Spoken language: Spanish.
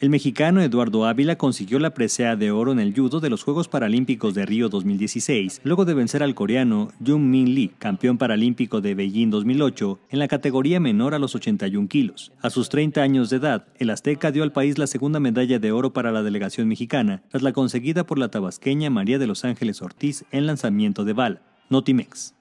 El mexicano Eduardo Ávila consiguió la presea de oro en el judo de los Juegos Paralímpicos de Río 2016, luego de vencer al coreano Jung Min Lee, campeón paralímpico de Beijing 2008, en la categoría menor a los 81 kilos. A sus 30 años de edad, el azteca dio al país la segunda medalla de oro para la delegación mexicana, tras la conseguida por la tabasqueña María de los Ángeles Ortiz en lanzamiento de bala. Notimex.